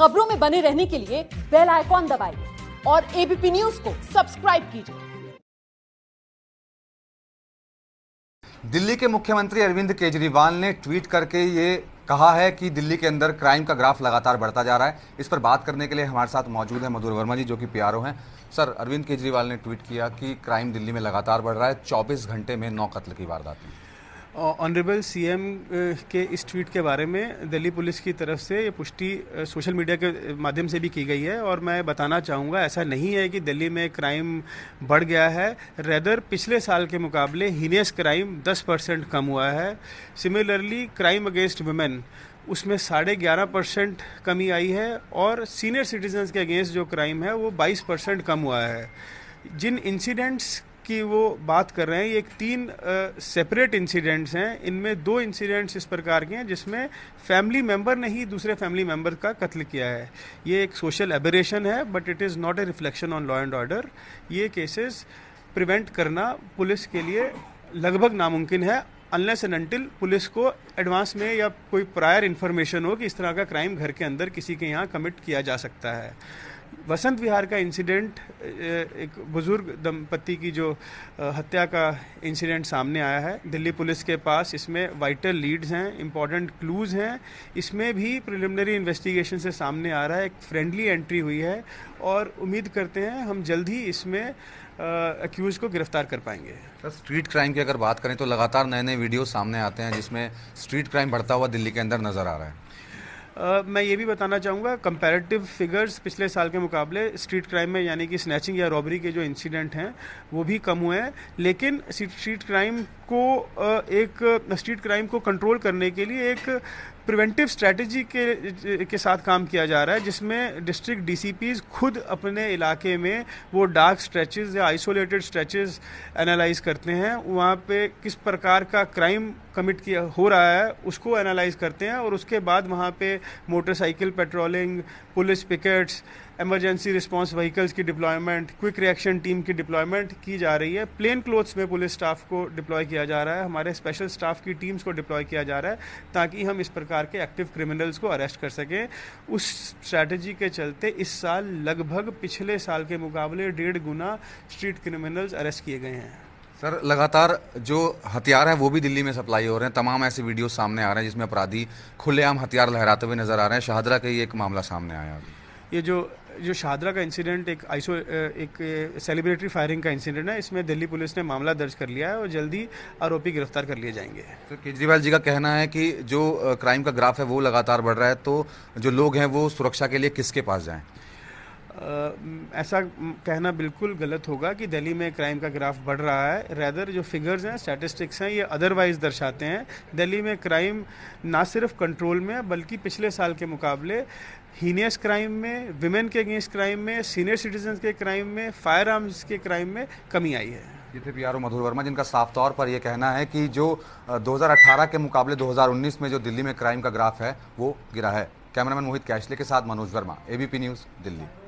खबरों में बने रहने के लिए बेल आइकॉन दबाइए और एबीपी न्यूज को सब्सक्राइब कीजिए दिल्ली के मुख्यमंत्री अरविंद केजरीवाल ने ट्वीट करके ये कहा है कि दिल्ली के अंदर क्राइम का ग्राफ लगातार बढ़ता जा रहा है इस पर बात करने के लिए हमारे साथ मौजूद है मधुर वर्मा जी जो कि पी हैं सर अरविंद केजरीवाल ने ट्वीट किया कि क्राइम दिल्ली में लगातार बढ़ रहा है चौबीस घंटे में नौ कत्ल की वारदात ऑनरेबल सीएम के इस ट्वीट के बारे में दिल्ली पुलिस की तरफ से ये पुष्टि सोशल मीडिया के माध्यम से भी की गई है और मैं बताना चाहूँगा ऐसा नहीं है कि दिल्ली में क्राइम बढ़ गया है रेदर पिछले साल के मुकाबले हीनियस क्राइम 10 परसेंट कम हुआ है सिमिलरली क्राइम अगेंस्ट वुमेन उसमें साढ़े ग्यारह परसेंट कमी आई है और सीनियर सिटीजन्स के अगेंस्ट जो क्राइम है वो बाईस परसेंट कम हुआ है जिन इंसिडेंट्स की वो बात कर रहे हैं ये एक तीन सेपरेट इंसिडेंट्स हैं इनमें दो इंसिडेंट्स इस प्रकार के हैं जिसमें फैमिली मेंबर ने ही दूसरे फैमिली मेम्बर का कत्ल किया है ये एक सोशल एबरेशन है but it is not a reflection on law and order ये केसेस प्रिवेंट करना पुलिस के लिए लगभग नामुमकिन है अनलेस एंड अनटिल पुलिस को एडवांस में या कोई प्रायर इन्फॉर्मेशन हो कि इस तरह का क्राइम घर के अंदर किसी के यहाँ कमिट किया जा सकता है वसंत विहार का इंसिडेंट एक बुज़ुर्ग दंपति की जो हत्या का इंसिडेंट सामने आया है दिल्ली पुलिस के पास इसमें वाइटल लीड्स हैं इम्पॉर्टेंट क्लूज़ हैं इसमें भी प्रिलिमिनरी इन्वेस्टिगेशन से सामने आ रहा है एक फ्रेंडली एंट्री हुई है और उम्मीद करते हैं हम जल्द ही इसमें अक्यूज को गिरफ्तार कर पाएंगे सर स्ट्रीट क्राइम की अगर बात करें तो लगातार नए नए वीडियो सामने आते हैं जिसमें स्ट्रीट क्राइम बढ़ता हुआ दिल्ली के अंदर नज़र आ रहा है मैं ये भी बताना चाहूँगा कंपैरेटिव फिगर्स पिछले साल के मुकाबले स्ट्रीट क्राइम में यानी कि स्नैचिंग या रॉबरी के जो इंसिडेंट हैं वो भी कम हुए हैं लेकिन स्ट्रीट क्राइम को एक स्ट्रीट क्राइम को कंट्रोल करने के लिए एक प्रिवेंटिव स्ट्रेटजी के के साथ काम किया जा रहा है जिसमें डिस्ट्रिक्ट डीसीपीज खुद अपने इलाके में वो डार्क स्ट्रेचेस या आइसोलेटेड स्ट्रेचेस एनालाइज करते हैं वहाँ पे किस प्रकार का क्राइम कमिट किया हो रहा है उसको एनालाइज करते हैं और उसके बाद वहाँ पे motorcycle patrolling police pickets emergency response vehicles की डिप्लॉयमेंट क्विक रिएक्शन टीम की डिप्लॉयमेंट की जा रही है प्लेन क्लोथ्स में पुलिस स्टाफ को डिप्लॉय किया जा रहा है हमारे स्पेशल स्टाफ की टीम्स को डिप्लॉय किया जा रहा है ताकि हम इस प्रकार के एक्टिव क्रिमिनल्स को अरेस्ट कर सकें उस स्ट्रैटेजी के चलते इस साल लगभग पिछले साल के मुकाबले डेढ़ गुना स्ट्रीट क्रिमिनल्स अरेस्ट किए गए हैं सर लगातार जो हथियार हैं वो भी दिल्ली में सप्लाई हो रहे हैं तमाम ऐसे वीडियो सामने आ रहे हैं जिसमें अपराधी खुलेआम हथियार लहराते हुए नजर आ रहे हैं शाहदरा का ही एक मामला सामने आया अभी ये जो जो शाहदरा का इंसिडेंट एक आइसो एक सेलिब्रेटरी फायरिंग का इंसिडेंट है इसमें दिल्ली पुलिस ने मामला दर्ज कर लिया है और जल्दी आरोपी गिरफ्तार कर लिए जाएंगे तो केजरीवाल जी का कहना है कि जो क्राइम का ग्राफ है वो लगातार बढ़ रहा है तो जो लोग हैं वो सुरक्षा के लिए किसके पास जाएं ऐसा कहना बिल्कुल गलत होगा कि दिल्ली में क्राइम का ग्राफ बढ़ रहा है रैदर जो फिगर्स हैं स्टैटिस्टिक्स हैं ये अदरवाइज दर्शाते हैं दिल्ली में क्राइम ना सिर्फ कंट्रोल में बल्कि पिछले साल के मुकाबले हीनियस क्राइम में विमेन के अगेंस्ट क्राइम में सीनियर सिटीजन के क्राइम में फायर आर्म्स के क्राइम में कमी आई है ये थे पी मधुर वर्मा जिनका साफ तौर पर यह कहना है कि जो 2018 के मुकाबले 2019 में जो दिल्ली में क्राइम का ग्राफ है वो गिरा है कैमरामैन मोहित कैशले के साथ मनोज वर्मा एबीपी न्यूज़ दिल्ली